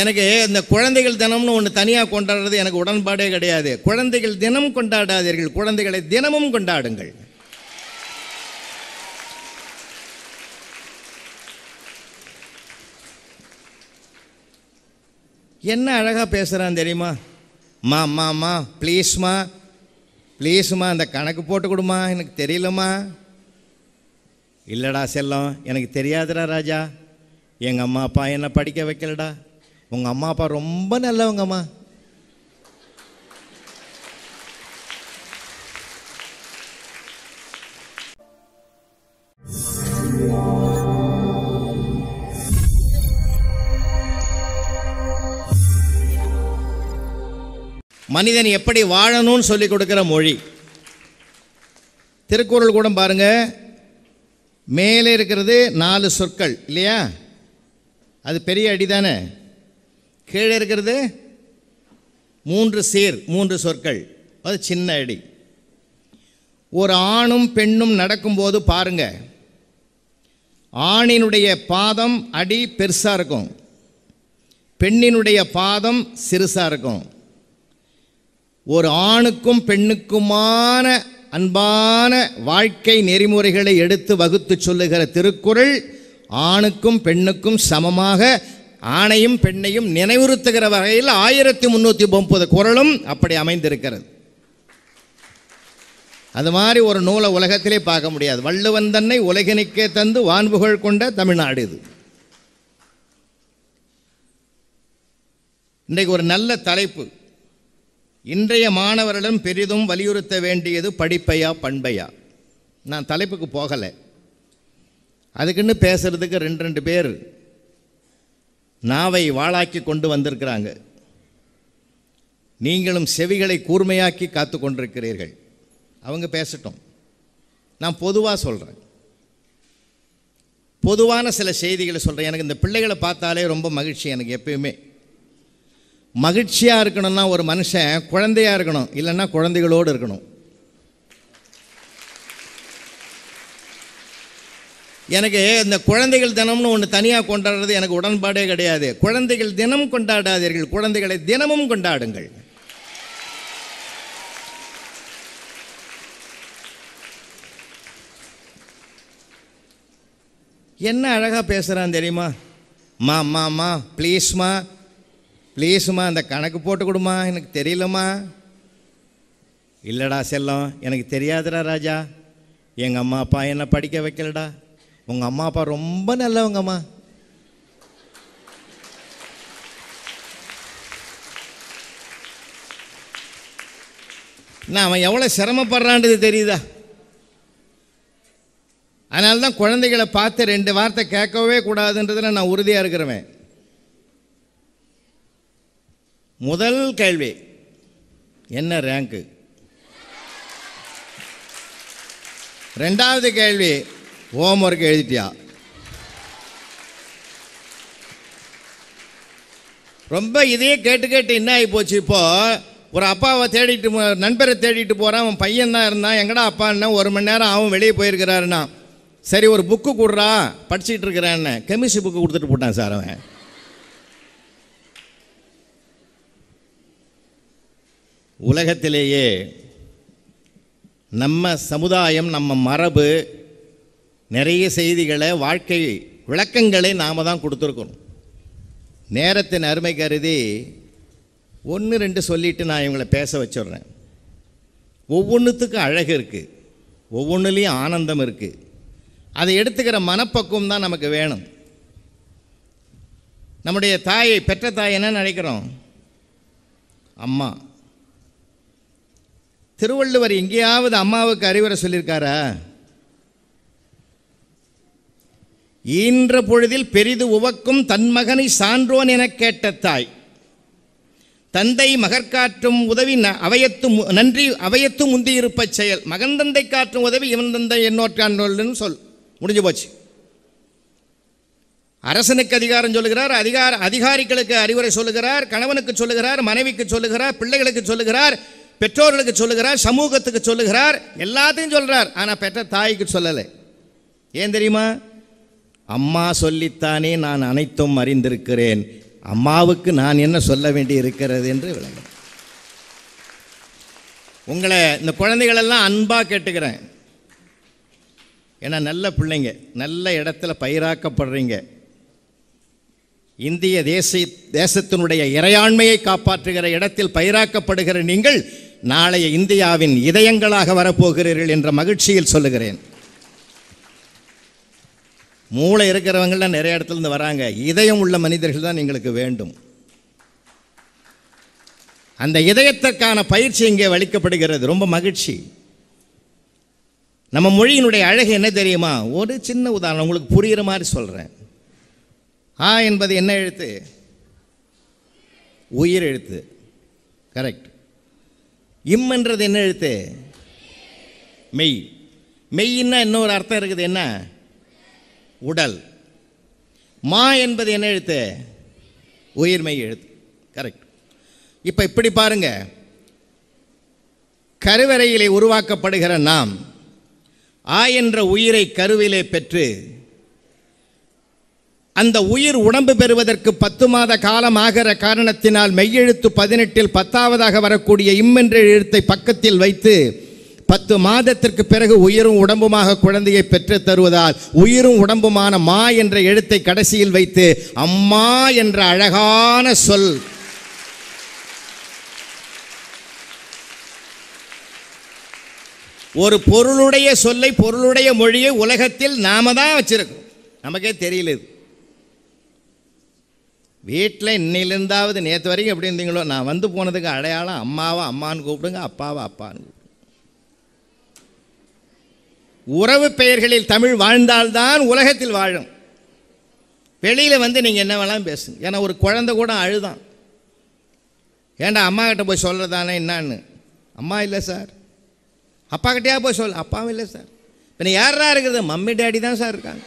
எனக்கு இந்த குழந்தைகள் தினம்னு ஒன்று தனியாக கொண்டாடுறது எனக்கு உடன்பாடே கிடையாது குழந்தைகள் தினம் கொண்டாடாதீர்கள் குழந்தைகளை தினமும் கொண்டாடுங்கள் என்ன அழகாக பேசுகிறான் தெரியுமா மா மாமா ப்ளீஸ்மா ப்ளீஸ்மா அந்த கணக்கு போட்டு கொடுமா எனக்கு தெரியலம்மா இல்லைடா செல்லம் எனக்கு தெரியாதுடா ராஜா எங்கள் அம்மா அப்பா என்ன படிக்க வைக்கலடா உங்கள் அம்மா அப்பா ரொம்ப நல்லவங்கம்மா மனிதன் எப்படி வாழணும்னு சொல்லி கொடுக்குற மொழி திருக்குறள் கூட பாருங்க மேலே இருக்கிறது நாலு சொற்கள் இல்லையா அது பெரிய அடி தானே கீழே இருக்கிறது மூன்று சீர் மூன்று சொற்கள் அது சின்ன அடி ஒரு ஆணும் பெண்ணும் நடக்கும்போது பாருங்க ஆணினுடைய பாதம் அடி பெருசாக இருக்கும் பெண்ணினுடைய பாதம் சிறுசாக இருக்கும் ஒரு ஆணுக்கும் பெண்ணுக்குமான அன்பான வாழ்க்கை நெறிமுறைகளை எடுத்து வகுத்து சொல்லுகிற திருக்குறள் ஆணுக்கும் பெண்ணுக்கும் சமமாக ஆணையும் பெண்ணையும் நினைவுறுத்துகிற வகையில் ஆயிரத்தி முன்னூற்றி ஒன்பது குரலும் அப்படி அமைந்திருக்கிறது அது மாதிரி ஒரு நூலை உலகத்திலே பார்க்க முடியாது வள்ளுவன் தன்னை உலகினுக்கே தந்து வான்புகழ் கொண்ட தமிழ்நாடு இது இன்றைக்கு ஒரு நல்ல தலைப்பு இன்றைய மாணவர்களும் பெரிதும் வலியுறுத்த வேண்டியது படிப்பையா பண்பையா நான் தலைப்புக்கு போகலை அதுக்குன்னு பேசுகிறதுக்கு ரெண்டு ரெண்டு பேர் நாவை வாழாக்கி கொண்டு வந்திருக்கிறாங்க நீங்களும் செவிகளை கூர்மையாக்கி காத்து கொண்டிருக்கிறீர்கள் அவங்க பேசட்டும் நான் பொதுவாக சொல்கிறேன் பொதுவான சில செய்திகளை சொல்கிறேன் எனக்கு இந்த பிள்ளைகளை பார்த்தாலே ரொம்ப மகிழ்ச்சி எனக்கு எப்பயுமே மகிழ்ச்சியாக இருக்கணும்னா ஒரு மனுஷன் குழந்தையாக இருக்கணும் இல்லைன்னா குழந்தைகளோடு இருக்கணும் எனக்கு இந்த குழந்தைகள் தினம்னு ஒன்று தனியாக கொண்டாடுறது எனக்கு உடன்பாடே கிடையாது குழந்தைகள் தினம் கொண்டாடாதீர்கள் குழந்தைகளை தினமும் கொண்டாடுங்கள் என்ன அழகாக பேசுகிறான் தெரியுமா மா மா ப்ளீஸ்மா ப்ளீஸ்மா அந்த கணக்கு போட்டு கொடுமா எனக்கு தெரியலம்மா இல்லைடா செல்லம் எனக்கு தெரியாதுடா ராஜா எங்கள் அம்மா அப்பா என்னை படிக்க வைக்கலடா உங்கள் அம்மா அப்பா ரொம்ப நல்லவங்கம்மா நான் அவன் எவ்வளோ சிரமப்படுறான்றது தெரியுதா அதனால தான் குழந்தைகளை பார்த்து ரெண்டு வார்த்தை கேட்கவே கூடாதுன்றதில் நான் உறுதியாக இருக்கிறவன் முதல் கேள்வி என்ன ரேங்கு ரெண்டாவது கேள்வி ஹோம் ஒர்க் எழுதிட்டியா ரொம்ப இதையே கேட்டு கேட்டு என்ன ஆகி போச்சு இப்போ ஒரு அப்பாவை தேடிட்டு நண்பரை தேடிட்டு போகிறான் அவன் பையன் தான் இருந்தான் எங்கடா என்ன ஒரு மணி நேரம் அவன் வெளியே போயிருக்கிறாருன்னா சரி ஒரு புக்கு கொடுறா படிச்சுட்டு இருக்கிறான்னு கெமிஸ்ட்ரி புக்கு கொடுத்துட்டு போட்டான் சார் அவன் உலகத்திலேயே நம்ம சமுதாயம் நம்ம மரபு நிறைய செய்திகளை வாழ்க்கை விளக்கங்களை நாம் தான் கொடுத்துருக்கணும் நேரத்தின் அருமை கருதி ஒன்று ரெண்டு சொல்லிவிட்டு நான் இவங்களை பேச வச்சிடுறேன் ஒவ்வொன்றுத்துக்கும் அழகு இருக்குது ஒவ்வொன்றுலேயும் ஆனந்தம் இருக்குது அதை எடுத்துக்கிற மனப்பக்குவம் தான் நமக்கு வேணும் நம்முடைய தாயை பெற்ற தாய் என்ன நினைக்கிறோம் அம்மா திருவள்ளுவர் எங்கேயாவது அம்மாவுக்கு அறிவுரை சொல்லியிருக்காரா ஈன்ற பொழுதில் பெரிது உவக்கும் தன் மகனை சான்றோன் எனக் கேட்ட தாய் தந்தை மகற்காற்றும் உதவி அவையத்து நன்றி அவையத்து முந்தியிருப்ப செயல் மகன் தந்தை காற்றும் உதவி இவன் தந்தை என்னோற்றான் சொல் முடிஞ்சு போச்சு அரசனுக்கு அதிகாரம் சொல்லுகிறார் அதிகார அதிகாரிகளுக்கு அறிவுரை சொல்லுகிறார் கணவனுக்கு சொல்லுகிறார் மனைவிக்கு சொல்லுகிறார் பிள்ளைகளுக்கு சொல்லுகிறார் பெற்றோர்களுக்கு சொல்லுகிறார் சமூகத்துக்கு சொல்லுகிறார் எல்லாத்தையும் சொல்கிறார் ஆனால் பெற்ற தாய்க்கு சொல்லலை ஏன் தெரியுமா அம்மா சொல்லித்தானே நான் அனைத்தும் அறிந்திருக்கிறேன் அம்மாவுக்கு நான் என்ன சொல்ல வேண்டி இருக்கிறது என்று விளங்க உங்களை இந்த குழந்தைகளெல்லாம் அன்பாக கேட்டுக்கிறேன் ஏன்னா நல்ல பிள்ளைங்க நல்ல இடத்துல பயிராக்கப்படுறீங்க இந்திய தேச தேசத்தினுடைய இறையாண்மையை காப்பாற்றுகிற இடத்தில் பயிராக்கப்படுகிற நீங்கள் நாளைய இந்தியாவின் இதயங்களாக வரப்போகிறீர்கள் என்ற மகிழ்ச்சியில் சொல்லுகிறேன் மூளை இருக்கிறவங்கள்லாம் நிறைய இடத்துலேருந்து வராங்க இதயம் உள்ள மனிதர்கள் தான் எங்களுக்கு வேண்டும் அந்த இதயத்திற்கான பயிற்சி இங்கே வலிக்கப்படுகிறது ரொம்ப மகிழ்ச்சி நம்ம மொழியினுடைய அழகு என்ன தெரியுமா ஒரு சின்ன உதாரணம் உங்களுக்கு புரிகிற மாதிரி சொல்கிறேன் ஆ என்பது என்ன எழுத்து உயிர் எழுத்து கரெக்ட் இம் என்றது என்ன எழுத்து மெய் மெய்ன்னா இன்னொரு அர்த்தம் இருக்குது என்ன உடல் மா என்பது என்ன எழுத்து உயிர்மை எழுத்து கரெக்ட் இப்போ இப்படி பாருங்க கருவறையிலே உருவாக்கப்படுகிற நாம் ஆ என்ற உயிரை கருவிலே பெற்று அந்த உயிர் உடம்பு பெறுவதற்கு பத்து மாத காலம் ஆகிற காரணத்தினால் மெய்யெழுத்து பதினெட்டில் பத்தாவதாக வரக்கூடிய இம்மென்ற எழுத்தை பக்கத்தில் வைத்து பத்து மாதத்திற்கு பிறகு உயிரும் உடம்புமாக குழந்தையை பெற்று தருவதால் உயிரும் உடம்புமான மா என்ற எழுத்தை கடைசியில் வைத்து அம்மா என்ற அழகான சொல் ஒரு பொருளுடைய சொல்லை பொருளுடைய மொழியை உலகத்தில் நாம தான் வச்சிருக்கோம் நமக்கே தெரியல இது வீட்டில் இன்னிலிருந்தாவது நேற்று வரைக்கும் எப்படி இருந்தீங்களோ நான் வந்து போனதுக்கு அடையாளம் அம்மாவை அம்மான்னு கூப்பிடுங்க அப்பாவை அப்பான்னு உறவு பெயர்களில் தமிழ் வாழ்ந்தால்தான் உலகத்தில் வாழும் வெளியில் வந்து நீங்கள் என்ன வேணாலும் பேசுங்க ஏன்னா ஒரு குழந்தை கூட அழுதான் ஏண்டா அம்மா கிட்ட போய் சொல்கிறதானே என்னான்னு அம்மா இல்லை சார் அப்பா கிட்டேயா போய் சொல் அப்பாவும் இல்லை சார் இப்போ நீ யாரா இருக்கிறது மம்மி டேடி தான் சார் இருக்காங்க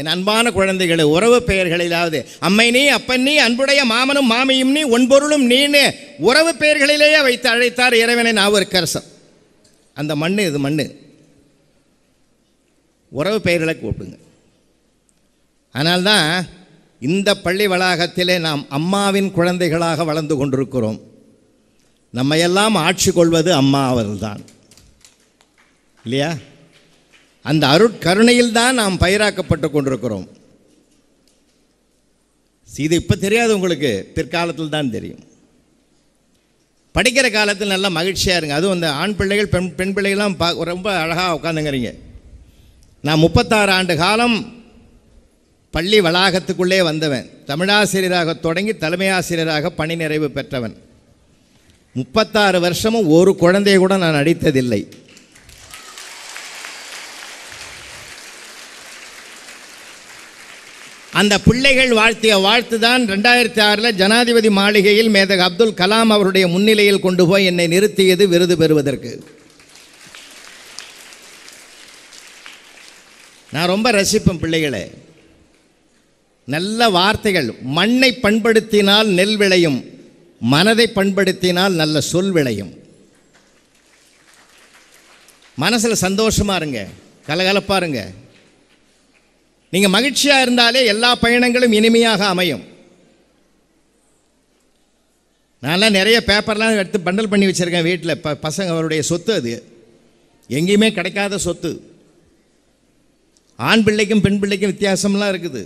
என் அன்பான குழந்தைகளை உறவு பெயர்களிலாவது அம்மை நீ அப்பன் நீ அன்புடைய மாமனும் மாமியும் நீ ஒன்பொருளும் நீனு உறவு பெயர்களிலேயே வைத்து அழைத்தார் இறைவனை நான் ஒரு கரசம் அந்த மண் இது மண் உறவு பெயர்களை கூப்பிடுங்க ஆனால்தான் இந்த பள்ளி வளாகத்திலே நாம் அம்மாவின் குழந்தைகளாக வளர்ந்து கொண்டிருக்கிறோம் நம்மையெல்லாம் ஆட்சி கொள்வது அம்மா அவர்கள்தான் இல்லையா அந்த அருட்கருணையில் தான் நாம் பயிராக்கப்பட்டு கொண்டிருக்கிறோம் இது இப்போ தெரியாது உங்களுக்கு பிற்காலத்தில் தான் தெரியும் படிக்கிற காலத்தில் நல்லா மகிழ்ச்சியாக இருங்க அதுவும் அந்த ஆண் பிள்ளைகள் பெண் பெண் பிள்ளைகள்லாம் பா ரொம்ப அழகாக உட்காந்துங்கிறீங்க நான் முப்பத்தாறு ஆண்டு காலம் பள்ளி வளாகத்துக்குள்ளே வந்தவன் தமிழாசிரியராக தொடங்கி தலைமை ஆசிரியராக பணி நிறைவு பெற்றவன் முப்பத்தாறு வருஷமும் ஒரு குழந்தையை கூட நான் அடித்ததில்லை அந்த பிள்ளைகள் வாழ்த்திய வாழ்த்து தான் ரெண்டாயிரத்தி ஆறில் ஜனாதிபதி மாளிகையில் மேதக அப்துல் கலாம் அவருடைய முன்னிலையில் கொண்டு போய் என்னை நிறுத்தியது விருது பெறுவதற்கு நான் ரொம்ப ரசிப்பேன் பிள்ளைகளை நல்ல வார்த்தைகள் மண்ணை பண்படுத்தினால் நெல் விளையும் மனதை பண்படுத்தினால் நல்ல சொல் விளையும் மனசில் சந்தோஷமாக இருங்க கலகலப்பாருங்க நீங்கள் மகிழ்ச்சியாக இருந்தாலே எல்லா பயணங்களும் இனிமையாக அமையும் நான்லாம் நிறைய பேப்பர்லாம் எடுத்து பண்டல் பண்ணி வச்சுருக்கேன் வீட்டில் ப பசங்க அவருடைய சொத்து அது எங்கேயுமே கிடைக்காத சொத்து ஆண் பிள்ளைக்கும் பெண் பிள்ளைக்கும் வித்தியாசம்லாம் இருக்குது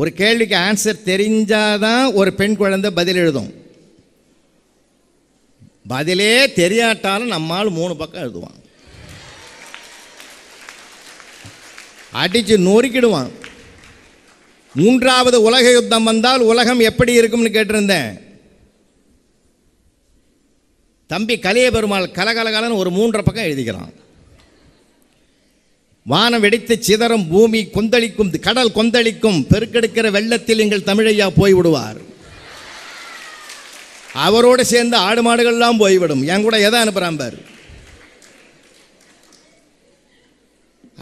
ஒரு கேள்விக்கு ஆன்சர் தெரிஞ்சால் தான் ஒரு பெண் குழந்தை பதில் எழுதும் பதிலே தெரியாட்டாலும் நம்மால் மூணு பக்கம் எழுதுவான் அடித்து நொறுக்கிடுவான் மூன்றாவது உலக யுத்தம் வந்தால் உலகம் எப்படி இருக்கும்னு கேட்டிருந்தேன் தம்பி கலைய பெருமாள் கலகலகலன்னு ஒரு மூன்றரை பக்கம் எழுதிக்கிறான் வானம் வெடித்து சிதறம் பூமி கொந்தளிக்கும் கடல் கொந்தளிக்கும் பெருக்கெடுக்கிற வெள்ளத்தில் எங்கள் தமிழையா போய்விடுவார் அவரோடு சேர்ந்து ஆடு மாடுகள்லாம் போய்விடும் என் கூட எதை அனுப்புகிறான் பாரு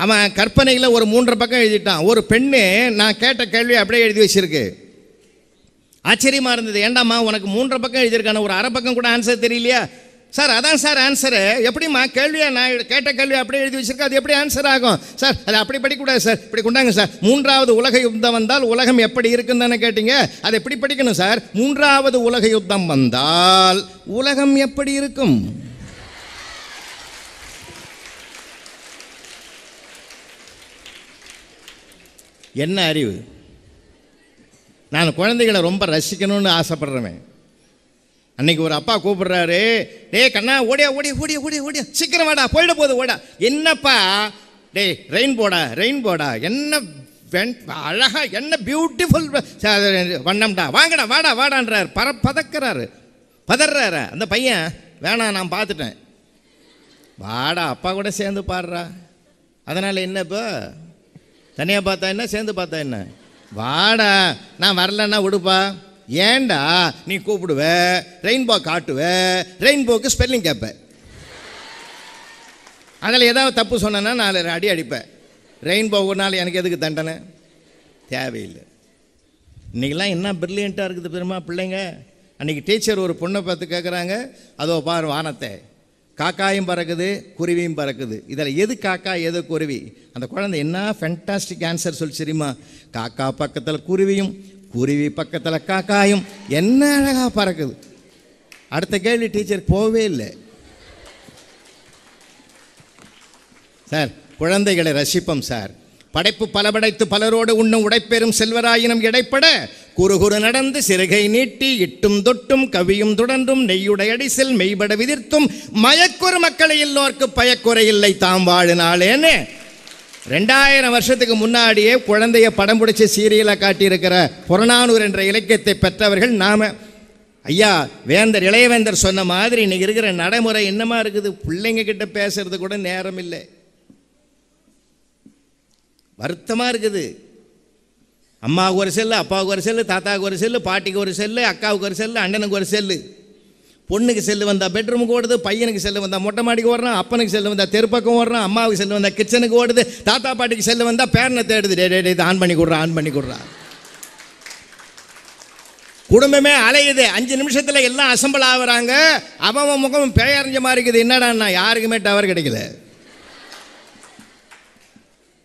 அவன் கற்பனையில் ஒரு மூன்று பக்கம் எழுதிட்டான் ஒரு பெண்ணு நான் கேட்ட கேள்வி அப்படியே எழுதி வச்சிருக்கு ஆச்சரியமாக இருந்தது ஏண்டாம்மா உனக்கு மூன்று பக்கம் எழுதியிருக்கான ஒரு அரை பக்கம் கூட ஆன்சர் தெரியலையா சார் அதான் சார் ஆன்சரு எப்படிம்மா கேள்வியா நான் கேட்ட கேள்வி அப்படியே எழுதி வச்சிருக்கேன் அது எப்படி ஆன்சர் ஆகும் சார் அது அப்படி படிக்கக்கூடாது சார் இப்படி கொண்டாங்க சார் மூன்றாவது உலக யுத்தம் வந்தால் உலகம் எப்படி இருக்குன்னு தானே கேட்டீங்க அது எப்படி படிக்கணும் சார் மூன்றாவது உலக யுத்தம் வந்தால் உலகம் எப்படி இருக்கும் என்ன அறிவு நான் குழந்தைகளை ரொம்ப ரசிக்கணும்னு ஆசைப்பட்றவன் அன்னைக்கு ஒரு அப்பா கூப்பிடுறாரு டே கண்ணா ஓடியா ஓடிய ஓடிய ஓடிய ஓடிய சீக்கிரம் வாடா போயிட போகுது ஓடா என்னப்பா டே ரெயின் போடா ரெயின் போடா என்ன அழகா என்ன பியூட்டிஃபுல் வண்ணம்டா வாங்கடா வாடா வாடான்றார் பர பதக்கிறாரு பதறாரு அந்த பையன் வேணாம் நான் பார்த்துட்டேன் வாடா அப்பா கூட சேர்ந்து பாடுறா அதனால் என்னப்போ தனியாக பார்த்தா என்ன சேர்ந்து பார்த்தா என்ன வாடா நான் வரலன்னா விடுப்பா ஏண்டா நீ கூப்பிடுவ ரெயின்போ காட்டுவ ரெயின்போக்கு ஸ்பெல்லிங் கேட்ப அதில் ஏதாவது தப்பு சொன்னேன்னா நான் அடி அடிப்பேன் நாள் எனக்கு எதுக்கு தண்டனை தேவையில்லை இன்றைக்கெல்லாம் என்ன பிரில்லியண்ட்டாக இருக்குது பெருமா பிள்ளைங்க அன்றைக்கி டீச்சர் ஒரு பொண்ணை பார்த்து கேட்குறாங்க அதோ பார் வானத்தை காக்காயும் பறக்குது குருவியும் பறக்குது இதில் எது காக்கா எது குருவி அந்த குழந்தை என்ன ஃபென்டாஸ்டிக் ஆன்சர் சொல்லி தெரியுமா காக்கா பக்கத்தில் குருவியும் குருவி பக்கத்தில் காக்காயும் என்ன அழகாக பறக்குது அடுத்த கேள்வி டீச்சர் போகவே இல்லை சார் குழந்தைகளை ரசிப்போம் சார் படைப்பு பல படைத்து பலரோடு உண்ணும் உடைப்பெறும் செல்வராயினும் இடைப்பட குறுகுறு நடந்து சிறுகை நீட்டி இட்டும் தொட்டும் கவியும் தொடர்ந்தும் நெய்யுடைய அடிசல் மெய்பட விதிர்த்தும் மயக்குறு மக்களை எல்லோருக்கு பயக்குறை இல்லை தாம் வாழினாலேனே ரெண்டாயிரம் வருஷத்துக்கு முன்னாடியே குழந்தைய படம் பிடிச்ச சீரியலை காட்டியிருக்கிற புறநானூர் என்ற இலக்கியத்தை பெற்றவர்கள் நாம ஐயா வேந்தர் இளையவேந்தர் சொன்ன மாதிரி இன்னைக்கு இருக்கிற நடைமுறை என்னமா இருக்குது பிள்ளைங்க கிட்ட பேசுறது கூட நேரம் இல்லை வருத்தமாக இருக்குது அம்மாவுக்கு ஒரு செல்லு அப்பாவுக்கு ஒரு செல்லு தாத்தாவுக்கு ஒரு செல்லு பாட்டிக்கு ஒரு செல்லு அக்காவுக்கு ஒரு செல்லு அண்ணனுக்கு ஒரு செல்லு பொண்ணுக்கு செல்லு வந்தால் பெட்ரூமுக்கு ஓடுது பையனுக்கு செல்லு வந்தால் மொட்டை மாடிக்கு ஓடுறான் அப்பனுக்கு செல்லு வந்தால் தெருப்பக்கம் ஓடுறான் அம்மாவுக்கு செல்லு வந்தால் கிச்சனுக்கு ஓடுது தாத்தா பாட்டிக்கு செல்லு வந்தால் பேரனை தேடுது டே டே இது ஆன் பண்ணி கொடுறான் ஆன் பண்ணி கொடுறான் குடும்பமே அலையுது அஞ்சு நிமிஷத்தில் எல்லாம் அசம்பிள் ஆகுறாங்க அவன் முகம் பெயரஞ்ச மாதிரி இருக்குது என்னடாண்ணா யாருக்குமே டவர் கிடைக்கல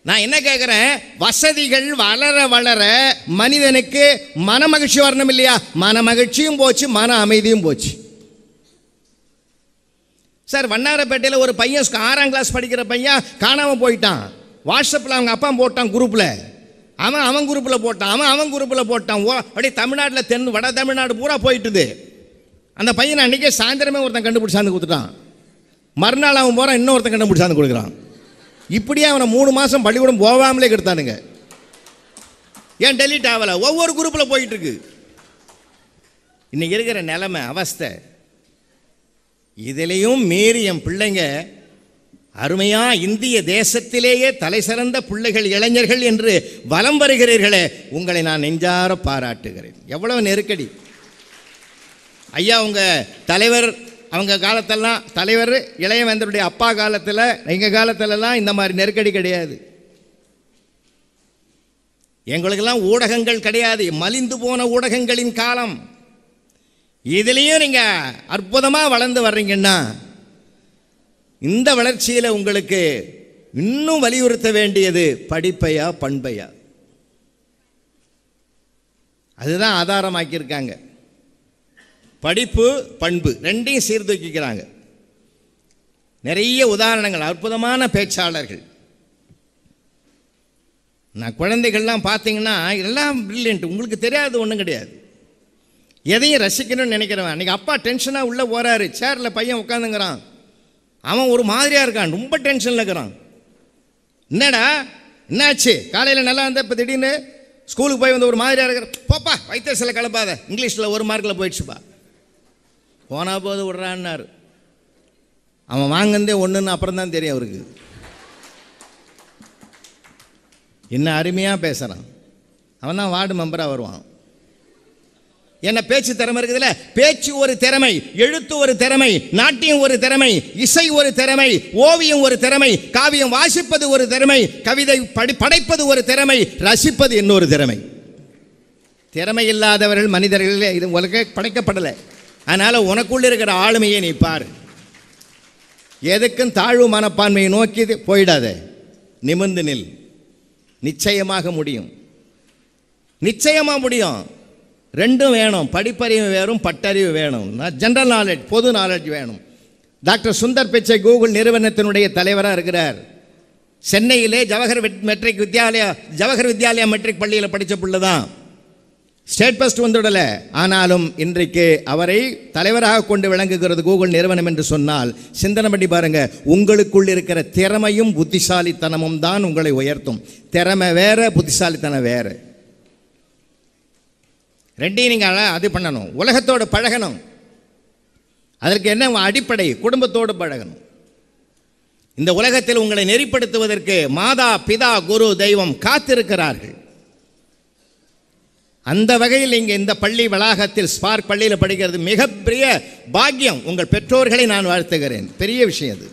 நான் என்ன கேட்குறேன் வசதிகள் வளர வளர மனிதனுக்கு மன மகிழ்ச்சி வரணும் இல்லையா மன மகிழ்ச்சியும் போச்சு மன அமைதியும் போச்சு சார் வண்ணாரப்பேட்டையில் ஒரு பையன் ஆறாம் கிளாஸ் படிக்கிற பையன் காணாமல் போயிட்டான் வாட்ஸ்அப்பில் அவங்க அப்பா போட்டான் குரூப்பில் அவன் அவன் குரூப்பில் போட்டான் அவன் அவன் குரூப்பில் போட்டான் ஓ அப்படியே தமிழ்நாட்டில் தென் வட தமிழ்நாடு பூரா போயிட்டுது அந்த பையன் அன்றைக்கே சாயந்தரமே ஒருத்தன் கண்டுபிடிச்சாந்து கொடுத்துட்டான் மறுநாள் அவன் போகிறான் இன்னொருத்தன் கண்டுபிடிச்சாந்து கொடுக்குறான் இப்படியே அவனை மூணு மாதம் பள்ளிக்கூடம் போகாமலே கெடுத்தானுங்க ஏன் டெலிட் ஆகலை ஒவ்வொரு குரூப்பில் போயிட்டுருக்கு இன்றைக்கி இருக்கிற நிலைமை அவஸ்தை இதிலையும் மீறி என் பிள்ளைங்க அருமையாக இந்திய தேசத்திலேயே தலை சிறந்த பிள்ளைகள் இளைஞர்கள் என்று வலம் வருகிறீர்களே உங்களை நான் நெஞ்சார பாராட்டுகிறேன் எவ்வளவு நெருக்கடி ஐயா உங்கள் தலைவர் அவங்க காலத்தெல்லாம் தலைவர் இளையவேந்தருடைய அப்பா காலத்தில் எங்கள் காலத்திலலாம் இந்த மாதிரி நெருக்கடி கிடையாது எங்களுக்கெல்லாம் ஊடகங்கள் கிடையாது மலிந்து போன ஊடகங்களின் காலம் இதுலேயும் நீங்கள் அற்புதமாக வளர்ந்து வர்றீங்கன்னா இந்த வளர்ச்சியில் உங்களுக்கு இன்னும் வலியுறுத்த வேண்டியது படிப்பையா பண்பையா அதுதான் ஆதாரமாக்கியிருக்காங்க படிப்பு பண்பு ரெண்டையும் சீர்தூக்கிக்கிறாங்க நிறைய உதாரணங்கள் அற்புதமான பேச்சாளர்கள் நான் குழந்தைகள்லாம் பார்த்தீங்கன்னா எல்லாம் பிரில்லியன்ட் உங்களுக்கு தெரியாது ஒன்றும் கிடையாது எதையும் ரசிக்கணும்னு நினைக்கிறவன் அன்றைக்கி அப்பா டென்ஷனாக உள்ளே போகிறாரு சேரில் பையன் உட்காந்துங்கிறான் அவன் ஒரு மாதிரியாக இருக்கான் ரொம்ப டென்ஷனில் இருக்கிறான் என்னடா என்னாச்சு காலையில் நல்லா இருந்தால் இப்போ திடீர்னு ஸ்கூலுக்கு போய் வந்து ஒரு மாதிரியாக இருக்கிற போப்பா வைத்தியசில் கலப்பாத இங்கிலீஷில் ஒரு மார்க்கில் போயிடுச்சுப்பா போனால் போது விடுறான்னார் அவன் வாங்கினதே ஒன்றுன்னு அப்புறம் தான் தெரியும் அவருக்கு என்ன அருமையாக பேசுகிறான் அவன் தான் வார்டு மெம்பராக வருவான் என்ன பேச்சு திறமை இருக்குதுல்ல பேச்சு ஒரு திறமை எழுத்து ஒரு திறமை நாட்டியம் ஒரு திறமை இசை ஒரு திறமை ஓவியம் ஒரு திறமை காவியம் வாசிப்பது ஒரு திறமை கவிதை படி படைப்பது ஒரு திறமை ரசிப்பது இன்னொரு திறமை திறமை இல்லாதவர்கள் மனிதர்களே இது உலக படைக்கப்படலை அதனால் உனக்குள்ளே இருக்கிற ஆளுமையை நீ பாரு எதுக்கும் தாழ்வு மனப்பான்மையை நோக்கி போயிடாத நிமிர்ந்து நில் நிச்சயமாக முடியும் நிச்சயமாக முடியும் ரெண்டும் வேணும் படிப்பறிவு வேணும் பட்டறிவு வேணும் ஜென்ரல் நாலேஜ் பொது நாலேஜ் வேணும் டாக்டர் சுந்தர் பிச்சை கூகுள் நிறுவனத்தினுடைய தலைவராக இருக்கிறார் சென்னையிலே ஜவஹர் மெட்ரிக் வித்யாலயா ஜவஹர் வித்யாலயா மெட்ரிக் பள்ளியில் படித்த பிள்ளை தான் ஸ்டேட்பஸ்ட் வந்துவிடலை ஆனாலும் இன்றைக்கு அவரை தலைவராக கொண்டு விளங்குகிறது கூகுள் நிறுவனம் என்று சொன்னால் சிந்தனை பண்ணி பாருங்க உங்களுக்குள் இருக்கிற திறமையும் புத்திசாலித்தனமும் தான் உங்களை உயர்த்தும் திறமை வேற புத்திசாலித்தனம் வேறு ரெண்டையும் நீங்கள் அது பண்ணணும் உலகத்தோடு பழகணும் அதற்கு என்ன அடிப்படை குடும்பத்தோடு பழகணும் இந்த உலகத்தில் உங்களை நெறிப்படுத்துவதற்கு மாதா பிதா குரு தெய்வம் காத்திருக்கிறார்கள் அந்த வகையில் இங்கே இந்த பள்ளி வளாகத்தில் ஸ்பார்க் பள்ளியில் படிக்கிறது மிகப்பெரிய பாக்கியம் உங்கள் பெற்றோர்களை நான் வாழ்த்துகிறேன் பெரிய விஷயம் அது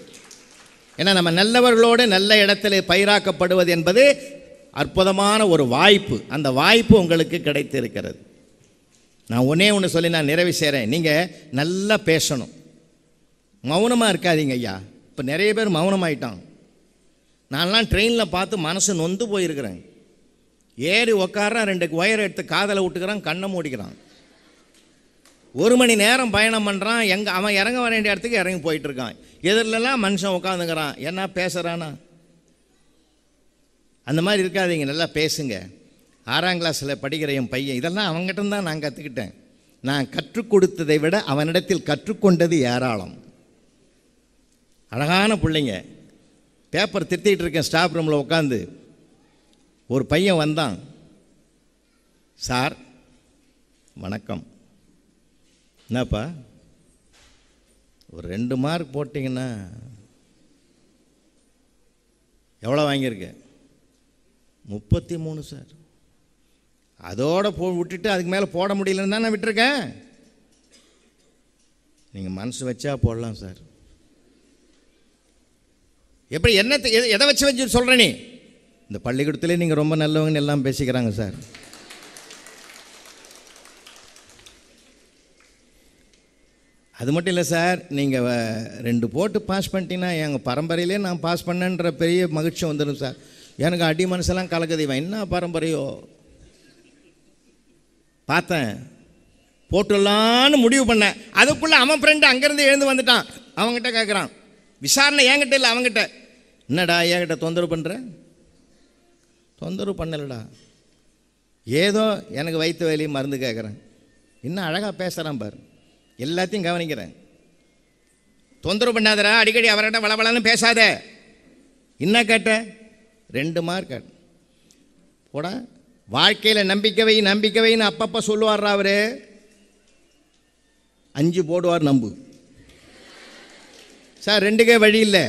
ஏன்னா நம்ம நல்லவர்களோடு நல்ல இடத்துல பயிராக்கப்படுவது என்பது அற்புதமான ஒரு வாய்ப்பு அந்த வாய்ப்பு உங்களுக்கு கிடைத்திருக்கிறது நான் ஒன்றே ஒன்று சொல்லி நான் நிறைவு செய்கிறேன் நீங்கள் நல்லா பேசணும் மௌனமாக இருக்காதீங்க ஐயா இப்போ நிறைய பேர் மௌனமாயிட்டான் நான்லாம் ட்ரெயினில் பார்த்து மனசு நொந்து போயிருக்கிறேன் ஏறி உக்காரான் ரெண்டு ஒயர் எடுத்து காதலை விட்டுக்கிறான் கண்ணை மூடிக்கிறான் ஒரு மணி நேரம் பயணம் பண்ணுறான் எங்கே அவன் இறங்க வர வேண்டிய இடத்துக்கு இறங்கி போயிட்டுருக்கான் எதிரிலலாம் மனுஷன் உட்காந்துங்கிறான் என்ன பேசுகிறானா அந்த மாதிரி இருக்காதீங்க நல்லா பேசுங்க ஆறாம் கிளாஸில் படிக்கிற என் பையன் இதெல்லாம் அவங்ககிட்ட தான் நான் கற்றுக்கிட்டேன் நான் கற்றுக் கொடுத்ததை விட அவனிடத்தில் கற்றுக்கொண்டது ஏராளம் அழகான பிள்ளைங்க பேப்பர் திருத்திக்கிட்டு இருக்கேன் ஸ்டாஃப் ரூமில் உட்காந்து ஒரு பையன் வந்தான் சார் வணக்கம் என்னப்பா ஒரு ரெண்டு மார்க் போட்டிங்கன்னா எவ்வளோ வாங்கியிருக்க முப்பத்தி மூணு சார் அதோடு போ விட்டுட்டு அதுக்கு மேலே போட முடியலன்னு தான் நான் விட்டுருக்கேன் நீங்கள் மனசு வச்சா போடலாம் சார் எப்படி என்ன எதை வச்சு வச்சு சொல்கிறேன் நீ இந்த பள்ளிக்கூடத்துலேயே நீங்கள் ரொம்ப நல்லவங்கன்னு எல்லாம் பேசிக்கிறாங்க சார் அது மட்டும் இல்லை சார் நீங்கள் ரெண்டு போட்டு பாஸ் பண்ணிட்டீங்கன்னா எங்கள் பரம்பரையிலே நான் பாஸ் பண்ணேன்ற பெரிய மகிழ்ச்சி வந்துடும் சார் எனக்கு அடி மனசெல்லாம் கலக்குதிவன் என்ன பரம்பரையோ பார்த்தேன் போட்டுடலான்னு முடிவு பண்ணேன் அதுக்குள்ளே அவன் ஃப்ரெண்டு அங்கேருந்து எழுந்து வந்துட்டான் அவங்ககிட்ட கேட்குறான் விசாரணை என்கிட்ட இல்லை அவங்ககிட்ட என்னடா என்கிட்ட தொந்தரவு பண்ணுறேன் தொந்தரவு பண்ணலடா ஏதோ எனக்கு வைத்த வேலையும் மருந்து கேட்குறேன் இன்னும் அழகாக பேசுகிறான் பார் எல்லாத்தையும் கவனிக்கிறேன் தொந்தரவு பண்ணாதரா அடிக்கடி அவர்கிட்ட வளவளன்னு பேசாத என்ன கேட்ட ரெண்டு மார்க் போட வாழ்க்கையில் நம்பிக்கை வை நம்பிக்கை வைன்னு அப்பப்போ சொல்லுவார்ரா அவர் அஞ்சு போடுவார் நம்பு சார் ரெண்டுக்கே வழி இல்லை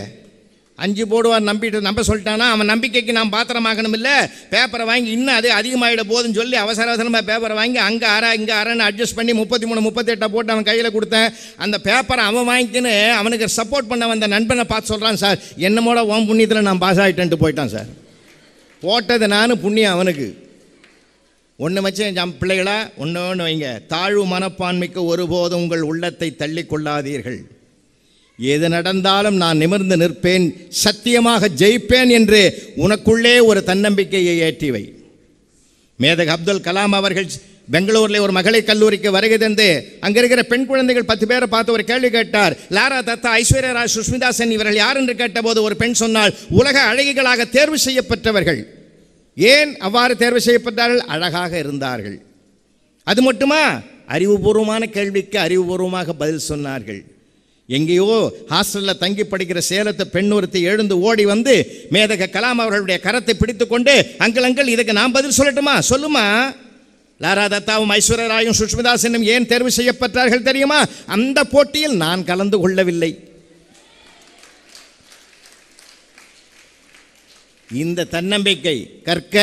அஞ்சு போடுவார் நம்பிட்டு நம்ப சொல்லிட்டானா அவன் நம்பிக்கைக்கு நான் பாத்திரமாகணும் இல்லை பேப்பரை வாங்கி இன்னும் அது அதிகமாகிட போதுன்னு சொல்லி அவசர அவசரமாக பேப்பரை வாங்கி அங்கே அரை இங்கே அரைன்னு அட்ஜஸ்ட் பண்ணி முப்பத்தி மூணு முப்பத்தெட்டை போட்டு அவன் கையில் கொடுத்தேன் அந்த பேப்பரை அவன் வாங்கிக்கின்னு அவனுக்கு சப்போர்ட் பண்ண வந்த நண்பனை பார்த்து சொல்கிறான் சார் என்னமோட ஓம் புண்ணியத்தில் நான் பாஸ் ஆகிட்டேன்ட்டு போயிட்டான் சார் போட்டது நான் புண்ணியம் அவனுக்கு ஒன்று வச்சு நம் பிள்ளைகளா ஒன்று ஒன்று வைங்க தாழ்வு மனப்பான்மைக்கு ஒருபோதும் உங்கள் உள்ளத்தை தள்ளிக்கொள்ளாதீர்கள் எது நடந்தாலும் நான் நிமிர்ந்து நிற்பேன் சத்தியமாக ஜெயிப்பேன் என்று உனக்குள்ளே ஒரு தன்னம்பிக்கையை ஏற்றி வை மேதக அப்துல் கலாம் அவர்கள் பெங்களூரில் ஒரு மகளிர் கல்லூரிக்கு வருகை தந்து அங்கே இருக்கிற பெண் குழந்தைகள் பத்து பேரை பார்த்து ஒரு கேள்வி கேட்டார் லாரா தத்தா ஐஸ்வர்யா ராய் சுஷ்மிதா சென் இவர்கள் யார் என்று கேட்டபோது ஒரு பெண் சொன்னால் உலக அழகிகளாக தேர்வு செய்யப்பட்டவர்கள் ஏன் அவ்வாறு தேர்வு செய்யப்பட்டார்கள் அழகாக இருந்தார்கள் அது மட்டுமா அறிவுபூர்வமான கேள்விக்கு அறிவுபூர்வமாக பதில் சொன்னார்கள் எங்கேயோ ஹாஸ்டலில் தங்கி படிக்கிற சேலத்து பெண் ஒருத்தி எழுந்து ஓடி வந்து மேதக கலாம் அவர்களுடைய கரத்தை பிடித்து கொண்டு அங்கள் அங்கள் இதுக்கு நான் பதில் சொல்லட்டுமா சொல்லுமா லாரா தத்தாவும் ஐஸ்வர்யராயும் சுஷ்மிதாசனும் ஏன் தேர்வு செய்யப்பட்டார்கள் தெரியுமா அந்த போட்டியில் நான் கலந்து கொள்ளவில்லை இந்த தன்னம்பிக்கை கற்க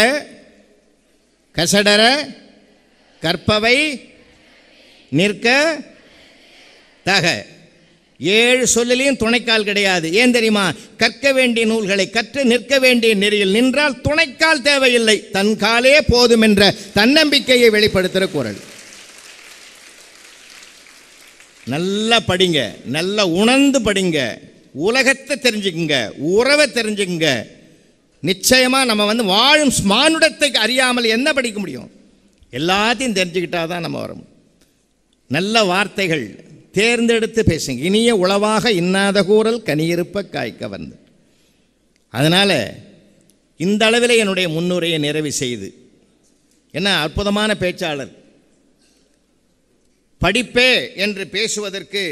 கசடர கற்பவை நிற்க தக ஏழு சொல்லலையும் துணைக்கால் கிடையாது ஏன் தெரியுமா கற்க வேண்டிய நூல்களை கற்று நிற்க வேண்டிய நெறியில் நின்றால் துணைக்கால் தேவையில்லை தன் காலே போதும் என்ற தன்னம்பிக்கையை வெளிப்படுத்துகிற குரல் நல்லா படிங்க நல்லா உணர்ந்து படிங்க உலகத்தை தெரிஞ்சுக்குங்க உறவை தெரிஞ்சுக்குங்க நிச்சயமாக நம்ம வந்து வாழும் மானுடத்தை அறியாமல் என்ன படிக்க முடியும் எல்லாத்தையும் தெரிஞ்சுக்கிட்டா தான் நம்ம வரும் நல்ல வார்த்தைகள் தேர்ந்தெடுத்து பேசுங்க இனிய உளவாக இன்னாத கூறல் கனியிருப்ப காய்க்க வந்து அதனால் இந்த அளவில் என்னுடைய முன்னுரையை நிறைவு செய்து என்ன அற்புதமான பேச்சாளர் படிப்பே என்று பேசுவதற்கு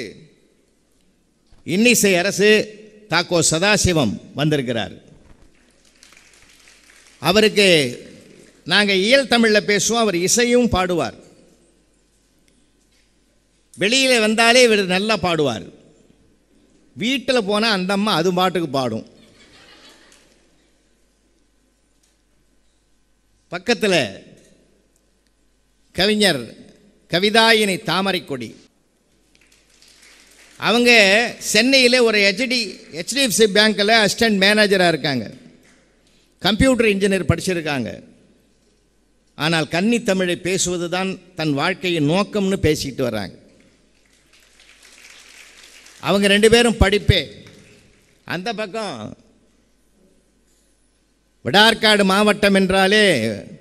இன்னிசை அரசு தாக்கோ சதாசிவம் வந்திருக்கிறார் அவருக்கு நாங்கள் இயல் தமிழில் பேசுவோம் அவர் இசையும் பாடுவார் வெளியில் வந்தாலே இவர் நல்லா பாடுவார் வீட்டில் போனால் அந்த அம்மா அது பாட்டுக்கு பாடும் பக்கத்தில் கவிஞர் கவிதாயினி தாமரைக்கொடி அவங்க சென்னையில் ஒரு ஹெச்டி ஹெச்டிஎஃப்சி பேங்க்கில் அசிஸ்டன்ட் மேனேஜராக இருக்காங்க கம்ப்யூட்டர் இன்ஜினியர் படிச்சிருக்காங்க ஆனால் கன்னி தமிழை பேசுவது தான் தன் வாழ்க்கையின் நோக்கம்னு பேசிக்கிட்டு வர்றாங்க அவங்க ரெண்டு பேரும் படிப்பே அந்த பக்கம் விடார்காடு மாவட்டம் என்றாலே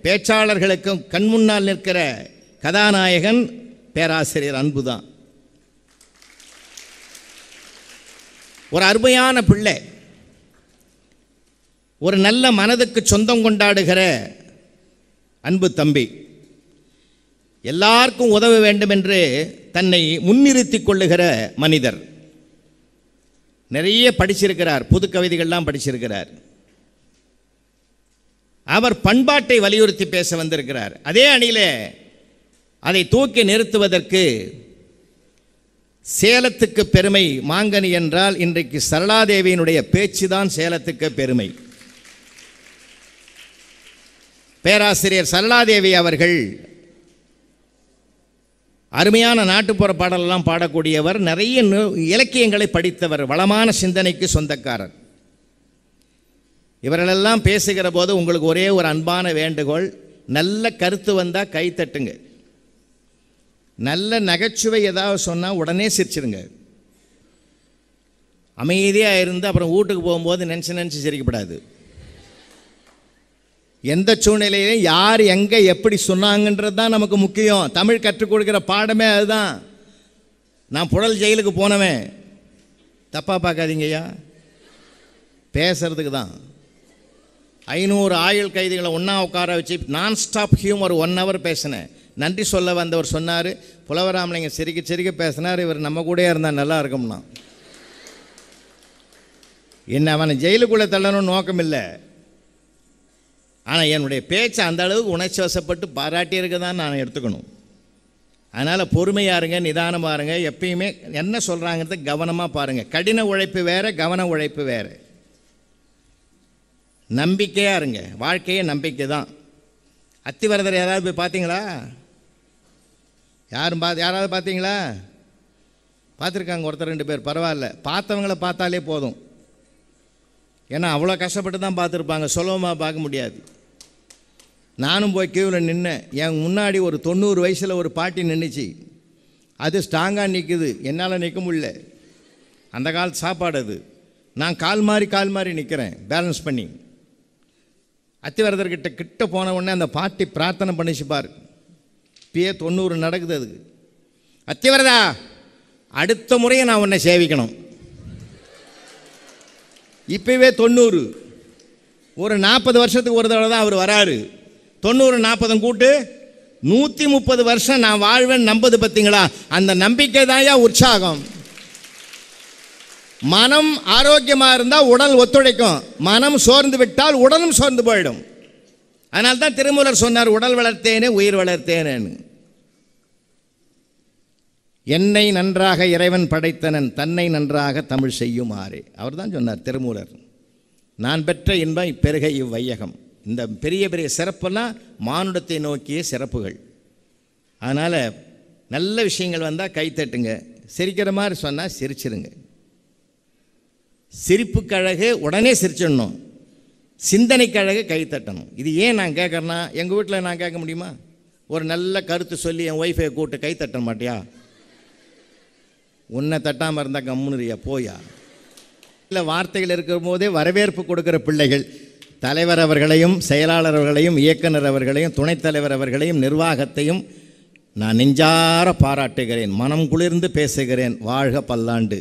பேச்சாளர்களுக்கும் கண்முன்னால் நிற்கிற கதாநாயகன் பேராசிரியர் அன்பு தான் ஒரு அருமையான பிள்ளை ஒரு நல்ல மனதுக்கு சொந்தம் கொண்டாடுகிற அன்பு தம்பி எல்லாருக்கும் உதவ வேண்டும் என்று தன்னை முன்னிறுத்தி கொள்ளுகிற மனிதர் நிறைய படிச்சிருக்கிறார் புது கவிதைகள்லாம் படிச்சிருக்கிறார் அவர் பண்பாட்டை வலியுறுத்தி பேச வந்திருக்கிறார் அதே அணியில் அதை தூக்கி நிறுத்துவதற்கு சேலத்துக்கு பெருமை மாங்கனி என்றால் இன்றைக்கு சரளாதேவியினுடைய பேச்சு தான் சேலத்துக்கு பெருமை பேராசிரியர் சரளாதேவி அவர்கள் அருமையான நாட்டுப்புற பாடலெல்லாம் பாடக்கூடியவர் நிறைய இலக்கியங்களை படித்தவர் வளமான சிந்தனைக்கு சொந்தக்காரர் இவர்களெல்லாம் பேசுகிற போது உங்களுக்கு ஒரே ஒரு அன்பான வேண்டுகோள் நல்ல கருத்து வந்தால் கைத்தட்டுங்க நல்ல நகைச்சுவை ஏதாவது சொன்னால் உடனே சிரிச்சிருங்க அமைதியாக இருந்து அப்புறம் வீட்டுக்கு போகும்போது நினச்சி நினச்சி சிரிக்கப்படாது எந்த சூழ்நிலையிலையும் யார் எங்கே எப்படி சொன்னாங்கன்றது தான் நமக்கு முக்கியம் தமிழ் கற்றுக் கொடுக்குற பாடமே அதுதான் நான் புழல் ஜெயிலுக்கு போனவன் தப்பாக பார்க்காதீங்க ஐயா பேசுறதுக்கு தான் ஐநூறு ஆயுள் கைதிகளை ஒன்றா உட்கார வச்சு நான் ஸ்டாப் ஹியூமர் ஒன் ஹவர் பேசினேன் நன்றி சொல்ல வந்தவர் சொன்னார் புலவராமலைங்க சிரிக்க சிரிக்க பேசினார் இவர் நம்ம கூட இருந்தால் நல்லா இருக்கும்னா என்ன அவனை ஜெயிலுக்குள்ளே தள்ளணும்னு நோக்கம் இல்லை ஆனால் என்னுடைய பேச்சை அந்த அளவுக்கு உணர்ச்சி வசப்பட்டு பாராட்டியிருக்க தான் நான் எடுத்துக்கணும் அதனால் பொறுமையாக இருங்க நிதானமாக இருங்க எப்பயுமே என்ன சொல்கிறாங்கிறத கவனமாக பாருங்கள் கடின உழைப்பு வேறு கவன உழைப்பு வேறு நம்பிக்கையாக இருங்க வாழ்க்கையே நம்பிக்கை தான் அத்திவரதர் யாராவது போய் பார்த்தீங்களா யாரும் பா யாராவது பார்த்தீங்களா பார்த்துருக்காங்க ஒருத்தர் ரெண்டு பேர் பரவாயில்ல பார்த்தவங்கள பார்த்தாலே போதும் ஏன்னா அவ்வளோ கஷ்டப்பட்டு தான் பார்த்துருப்பாங்க சுலபமாக பார்க்க முடியாது நானும் போய் கியூவில் நின்னேன் என் முன்னாடி ஒரு தொண்ணூறு வயசில் ஒரு பாட்டி நின்றுச்சு அது ஸ்ட்ராங்காக நிற்குது என்னால் நிற்க முடியல அந்த கால் சாப்பாடு அது நான் கால் மாறி கால் மாறி நிற்கிறேன் பேலன்ஸ் பண்ணி அத்திவரதர்கிட்ட கிட்ட போன உடனே அந்த பாட்டி பிரார்த்தனை பண்ணிச்சு பாரு பிஏ தொண்ணூறு நடக்குது அதுக்கு அத்திவரதா அடுத்த முறையை நான் உன்னை சேவிக்கணும் இப்போவே தொண்ணூறு ஒரு நாற்பது வருஷத்துக்கு ஒரு தடவை தான் அவர் வராரு தொண்ணூறு நாற்பதும் கூட்டு நூற்றி முப்பது வருஷம் நான் வாழ்வேன் நம்புது பார்த்தீங்களா அந்த நம்பிக்கை தான் உற்சாகம் மனம் ஆரோக்கியமாக இருந்தால் உடல் ஒத்துழைக்கும் மனம் சோர்ந்து விட்டால் உடலும் சோர்ந்து போயிடும் அதனால்தான் திருமூலர் சொன்னார் உடல் வளர்த்தேனே உயிர் வளர்த்தேனேன்னு என்னை நன்றாக இறைவன் படைத்தனன் தன்னை நன்றாக தமிழ் செய்யுமாறு அவர் தான் சொன்னார் திருமூலர் நான் பெற்ற இன்பம் இப்பெருக இவ்வையகம் இந்த பெரிய பெரிய சிறப்பெல்லாம் மானுடத்தை நோக்கிய சிறப்புகள் அதனால் நல்ல விஷயங்கள் வந்தால் கைத்தட்டுங்க சிரிக்கிற மாதிரி சொன்னால் சிரிச்சிருங்க சிரிப்பு கழகு உடனே சிரிச்சிடணும் சிந்தனை கழகு கைத்தட்டணும் இது ஏன் நான் கேட்குறேன்னா எங்கள் வீட்டில் நான் கேட்க முடியுமா ஒரு நல்ல கருத்து சொல்லி என் ஒய்ஃபை கூப்பிட்டு கைத்தட்ட மாட்டியா உன்னை தட்டாமல் இருந்தால் கம்முனுறியா போயா இல்லை வார்த்தைகள் இருக்கும் போதே வரவேற்பு கொடுக்குற பிள்ளைகள் தலைவர் அவர்களையும் செயலாளர் அவர்களையும் இயக்குனர் அவர்களையும் துணைத் தலைவர் அவர்களையும் நிர்வாகத்தையும் நான் நெஞ்சார பாராட்டுகிறேன் மனம் குளிர்ந்து பேசுகிறேன் வாழ்க பல்லாண்டு